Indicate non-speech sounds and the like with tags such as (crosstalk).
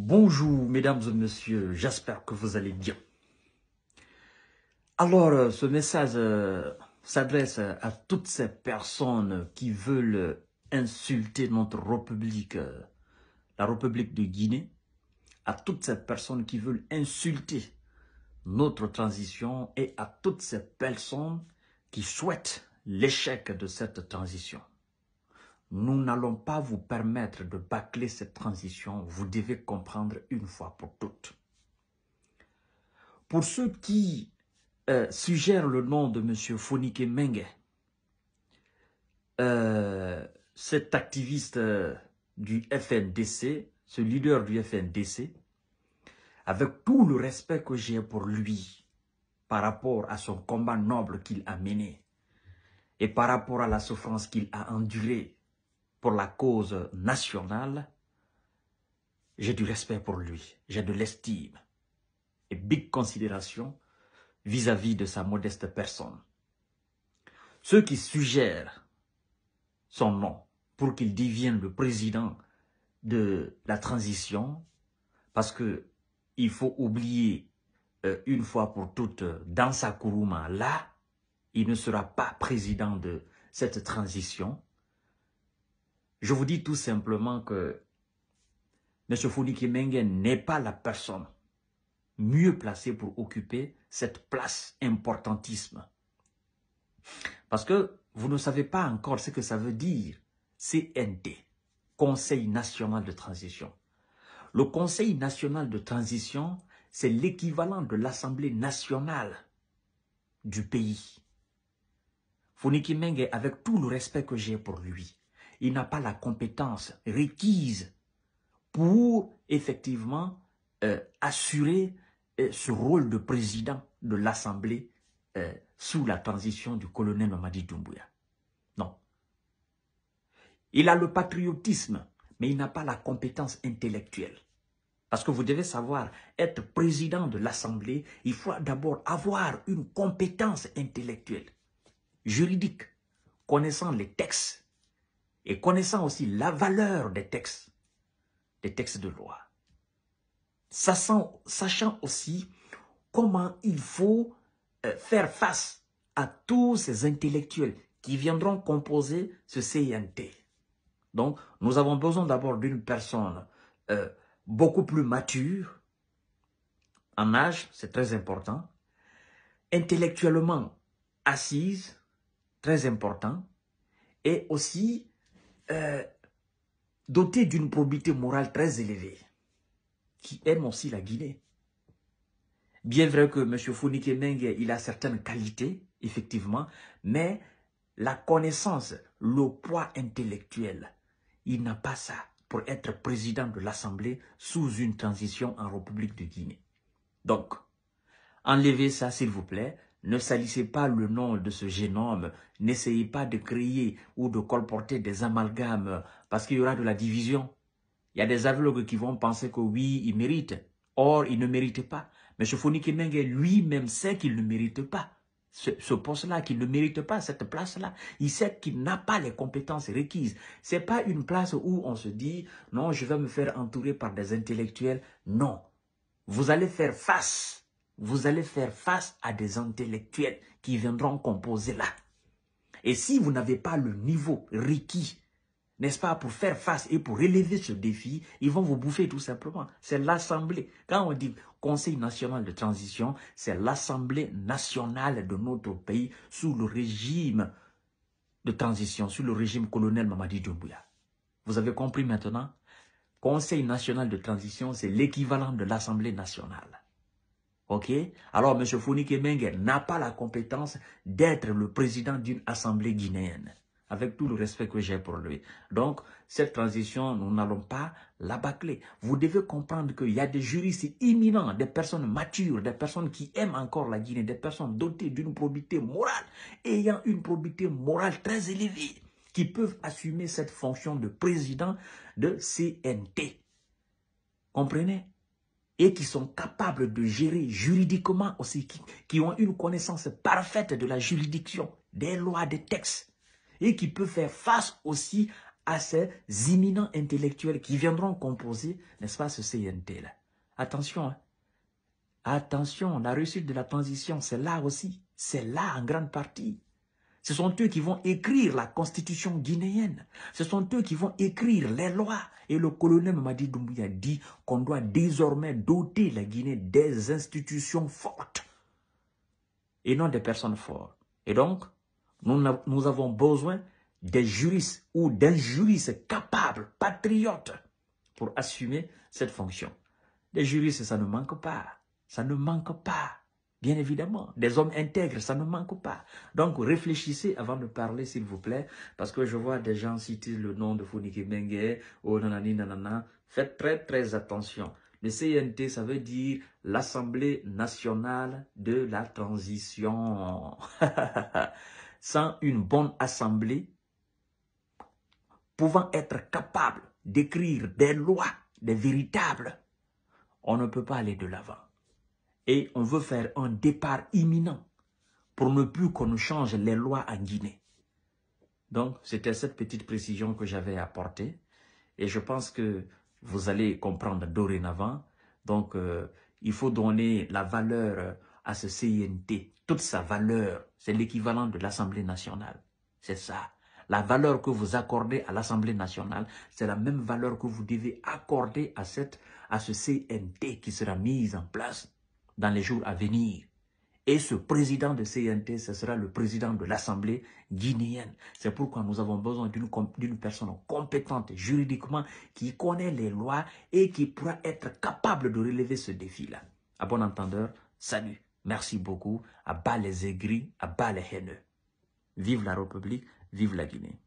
Bonjour mesdames et messieurs, j'espère que vous allez bien. Alors, euh, ce message euh, s'adresse à toutes ces personnes qui veulent insulter notre République, euh, la République de Guinée, à toutes ces personnes qui veulent insulter notre transition et à toutes ces personnes qui souhaitent l'échec de cette transition. Nous n'allons pas vous permettre de bâcler cette transition. Vous devez comprendre une fois pour toutes. Pour ceux qui euh, suggèrent le nom de M. Fonike Menge, euh, cet activiste euh, du FNDC, ce leader du FNDC, avec tout le respect que j'ai pour lui par rapport à son combat noble qu'il a mené et par rapport à la souffrance qu'il a endurée pour la cause nationale, j'ai du respect pour lui, j'ai de l'estime et big considération vis-à-vis de sa modeste personne. Ceux qui suggèrent son nom pour qu'il devienne le président de la transition, parce que il faut oublier euh, une fois pour toutes, dans sa courouma là, il ne sera pas président de cette transition, je vous dis tout simplement que M. Founiki n'est pas la personne mieux placée pour occuper cette place importantisme. Parce que vous ne savez pas encore ce que ça veut dire CNT, Conseil National de Transition. Le Conseil National de Transition, c'est l'équivalent de l'Assemblée Nationale du pays. Funiki avec tout le respect que j'ai pour lui, il n'a pas la compétence requise pour effectivement euh, assurer euh, ce rôle de président de l'Assemblée euh, sous la transition du colonel Mamadi Doumbouya. Non. Il a le patriotisme, mais il n'a pas la compétence intellectuelle. Parce que vous devez savoir, être président de l'Assemblée, il faut d'abord avoir une compétence intellectuelle, juridique, connaissant les textes, et connaissant aussi la valeur des textes, des textes de loi, sachant, sachant aussi comment il faut euh, faire face à tous ces intellectuels qui viendront composer ce CINT. Donc, nous avons besoin d'abord d'une personne euh, beaucoup plus mature, en âge, c'est très important, intellectuellement assise, très important, et aussi euh, doté d'une probité morale très élevée, qui aime aussi la Guinée. Bien vrai que M. Founike Mengue, il a certaines qualités, effectivement, mais la connaissance, le poids intellectuel, il n'a pas ça pour être président de l'Assemblée sous une transition en République de Guinée. Donc, enlevez ça, s'il vous plaît. Ne salissez pas le nom de ce génome. N'essayez pas de créer ou de colporter des amalgames parce qu'il y aura de la division. Il y a des aveugles qui vont penser que oui, il mérite. Or, il ne mérite pas. Mais Chofoni Kimenge lui-même sait qu'il ne mérite pas ce, ce poste-là, qu'il ne mérite pas cette place-là. Il sait qu'il n'a pas les compétences requises. n'est pas une place où on se dit, non, je vais me faire entourer par des intellectuels. Non. Vous allez faire face vous allez faire face à des intellectuels qui viendront composer là. Et si vous n'avez pas le niveau requis, n'est-ce pas, pour faire face et pour relever ce défi, ils vont vous bouffer tout simplement. C'est l'Assemblée. Quand on dit Conseil national de transition, c'est l'Assemblée nationale de notre pays sous le régime de transition, sous le régime colonel Mamadi Doumbouya. Vous avez compris maintenant Conseil national de transition, c'est l'équivalent de l'Assemblée nationale. OK Alors, M. Founi Kemengue n'a pas la compétence d'être le président d'une assemblée guinéenne, avec tout le respect que j'ai pour lui. Donc, cette transition, nous n'allons pas la bâcler. Vous devez comprendre qu'il y a des juristes imminents, des personnes matures, des personnes qui aiment encore la Guinée, des personnes dotées d'une probité morale, ayant une probité morale très élevée, qui peuvent assumer cette fonction de président de CNT. Comprenez et qui sont capables de gérer juridiquement aussi, qui, ont une connaissance parfaite de la juridiction, des lois, des textes, et qui peuvent faire face aussi à ces imminents intellectuels qui viendront composer, n'est-ce pas, ce cnt Attention, hein. attention, la réussite de la transition, c'est là aussi, c'est là en grande partie. Ce sont eux qui vont écrire la constitution guinéenne. Ce sont eux qui vont écrire les lois. Et le colonel Mamadi Doumbouya dit qu'on doit désormais doter la Guinée des institutions fortes et non des personnes fortes. Et donc, nous, avons besoin des juristes ou d'un juriste capable, patriote, pour assumer cette fonction. Des juristes, ça ne manque pas. Ça ne manque pas. Bien évidemment, des hommes intègres, ça ne manque pas. Donc réfléchissez avant de parler, s'il vous plaît, parce que je vois des gens citer le nom de Founiki Mengue, oh nanana. Faites très très attention. Le CNT, ça veut dire l'Assemblée nationale de la transition. (laughs) Sans une bonne assemblée, pouvant être capable d'écrire des lois, des véritables, on ne peut pas aller de l'avant. Et on veut faire un départ imminent pour ne plus qu'on change les lois en Guinée. Donc, c'était cette petite précision que j'avais apportée. Et je pense que vous allez comprendre dorénavant. Donc, euh, il faut donner la valeur à ce CNT, toute sa valeur. C'est l'équivalent de l'Assemblée nationale. C'est ça. La valeur que vous accordez à l'Assemblée nationale, c'est la même valeur que vous devez accorder à, cette, à ce CNT qui sera mise en place dans les jours à venir. Et ce président de CNT, ce sera le président de l'Assemblée guinéenne. C'est pourquoi nous avons besoin d'une personne compétente juridiquement qui connaît les lois et qui pourra être capable de relever ce défi-là. À bon entendeur, salut. Merci beaucoup. À bas les aigris, à bas les haineux. Vive la République, vive la Guinée.